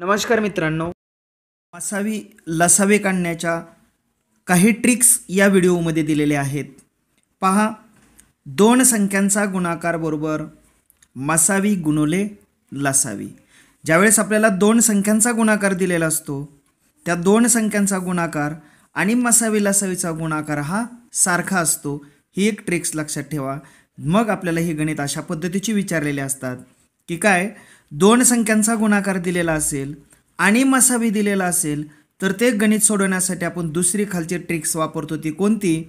नमस्कार मित्रांनो मासावी लसावे काढण्याच्या काही ट्रिक्स या व्हिडिओमध्ये दिलेले आहेत पहा दोन संख्यांचा गुणाकार बरोबर मासावी गुणोले लसावी ज्यावेळेस आपल्याला दोन संख्यांचा गुणाकार दिलेला असतो त्या दोन संख्यांचा गुणाकार आणि मसावी लसावीचा गुणाकार हा सारखा असतो ही एक ट्रिक्स लक्षात ठेवा मग आपल्याला ही गणित अशा पद्धतीची विचारलेले असतात की काय दोन संख्यांचा गुणाकार दिलेला असेल आणि मसावी दिलेला असेल तर ते गणित सोडवण्यासाठी आपण दुसरी खालची ट्रिक्स वापरतो ती कोणती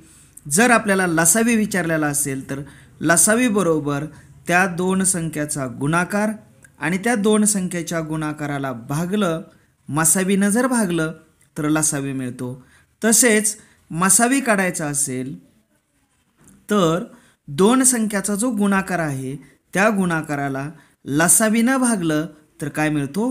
जर आपल्याला लसावी विचारलेला असेल तर लसावीबरोबर त्या दोन संख्याचा गुणाकार आणि त्या दोन संख्येच्या गुणाकाराला भागलं मसावीनं जर भागलं तर लसावी मिळतो तसेच मसावी काढायचा असेल तर दोन संख्याचा जो गुणाकार आहे त्या गुणाकाराला लसाविना भागलं तर काय मिळतो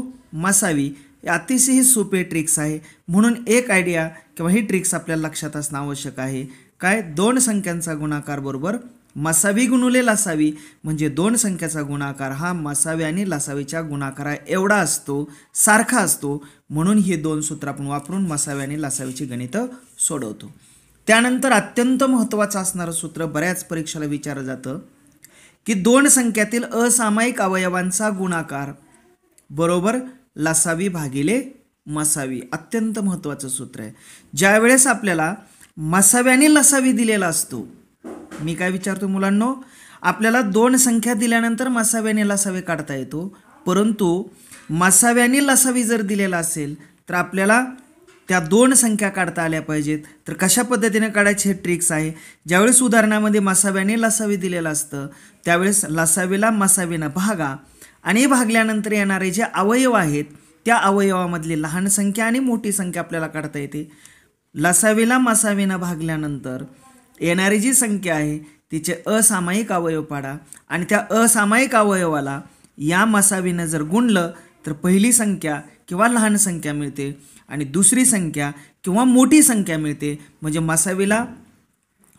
मसावी अतिशय सोपे ट्रिक्स आहे म्हणून एक आयडिया किंवा ही ट्रिक्स आपल्याला लक्षात असणं आवश्यक आहे काय दोन संख्यांचा गुणाकार बरोबर मसावी गुणुले लासावी म्हणजे दोन संख्याचा गुणाकार हा मसावी आणि लासावीच्या गुणाकारा एवढा असतो सारखा असतो म्हणून हे दोन सूत्र आपण वापरून मसावी आणि लासावीची गणितं सोडवतो त्यानंतर अत्यंत महत्त्वाचं असणारं सूत्र बऱ्याच परीक्षेला विचारलं जातं की दोन संख्यातील असामायिक अवयवांचा गुणाकार बरोबर लसावी भागिले मसावी अत्यंत महत्त्वाचं सूत्र आहे ज्यावेळेस आपल्याला मसाव्याने लसावी दिलेला असतो मी काय विचारतो मुलांनो आपल्याला दोन संख्या दिल्यानंतर मसाव्याने लसावे काढता येतो परंतु मसाव्याने लसावी जर दिलेला असेल तर आपल्याला त्या दोन संख्या काढता आल्या पाहिजेत तर कशा पद्धतीने काढायचे हे ट्रिक्स आहे ज्यावेळेस उदाहरणामध्ये मसाव्याने लसावे दिलेलं असतं त्यावेळेस लसावीला मसावीनं भागा आणि भागल्यानंतर येणारे जे अवयव आहेत त्या अवयवामधली लहान संख्या आणि मोठी संख्या आपल्याला काढता येते लसावीला मसावीनं भागल्यानंतर येणारी जी संख्या आहे तिचे असामायिक अवयव पाडा आणि त्या असामायिक अवयवाला या मसावीनं जर गुणलं तर पहिली संख्या किंवा लहान संख्या मिळते आणि दुसरी संख्या किंवा मोठी संख्या मिळते म्हणजे मसावीला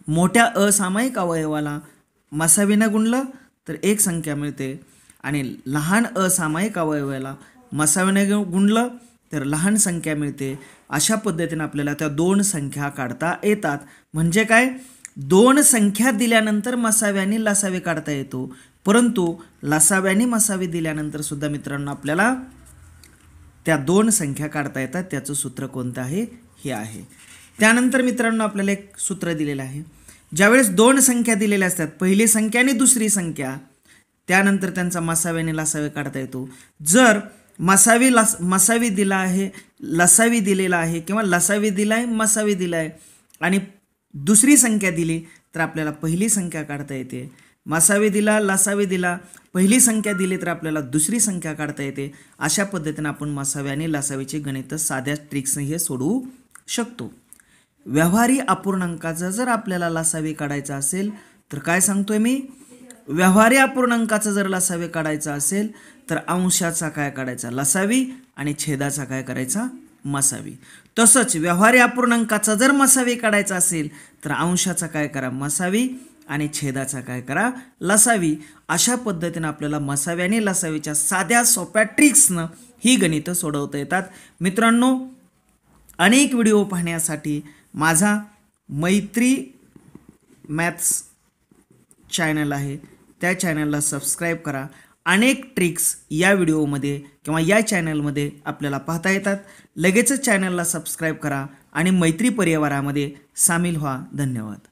मोठ्या असामायिक अवयवाला मसावीनं गुणलं तर एक संख्या मिळते आणि लहान असामायिक अवयवाला मसावीनं गुणलं तर लहान संख्या मिळते अशा पद्धतीने आपल्याला त्या दोन संख्या काढता येतात म्हणजे काय दोन संख्या दिल्यानंतर मसाव्याने लसावे काढता येतो परंतु लसाव्याने मसावे दिल्यानंतर सुद्धा मित्रांनो आपल्याला त्या दोन संख्या काढता येतात त्याचं सूत्र कोणतं आहे हे आहे त्यानंतर मित्रांनो आपल्याला एक सूत्र दिलेलं आहे ज्यावेळेस दोन संख्या दिलेल्या असतात पहिली संख्या आणि दुसरी संख्या त्यानंतर त्यांचा मसावे आणि लासावे काढता येतो जर मसावी लस मसावी दिला आहे लसावी दिलेला आहे किंवा लसावी दिला आहे मसावी दिला आहे आणि दुसरी संख्या दिली तर आपल्याला पहिली संख्या काढता येते मसावे दिला लसावे दिला पहिली संख्या दिली तर आपल्याला दुसरी संख्या काढता येते अशा पद्धतीने आपण मसावे आणि लसावेचे गणित साध्या ट्रिक्सने हे सोडवू शकतो व्यवहारी अपूर्णांकाचा जर आपल्याला लसावे काढायचा असेल तर काय सांगतोय मी व्यवहारी अपूर्णांकाचा जर लसावे काढायचा असेल तर अंशाचा काय काढायचा लसावी आणि छेदाचा काय करायचा मसावी तसंच व्यवहारी अपूर्णांकाचा जर मसावी काढायचा असेल तर अंशाचा काय करा मसावी आणि छेदाचा काय करा लसावी अशा पद्धतीनं आपल्याला मसावी आणि लसावीच्या साध्या सोप्या ट्रिक्सनं ही गणितं सोडवता येतात मित्रांनो अनेक व्हिडिओ पाहण्यासाठी माझा मैत्री मॅथ्स चॅनल आहे त्या चॅनलला सबस्क्राईब करा अनेक ट्रिक्स या व्हिडिओमध्ये किंवा या चॅनलमध्ये आपल्याला पाहता येतात लगेचच चॅनलला सबस्क्राईब करा आणि मैत्री परिवारामध्ये सामील व्हा धन्यवाद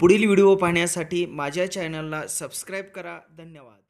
पुढील व्हिडिओ पाहण्यासाठी माझ्या चॅनलला सबस्क्राईब करा धन्यवाद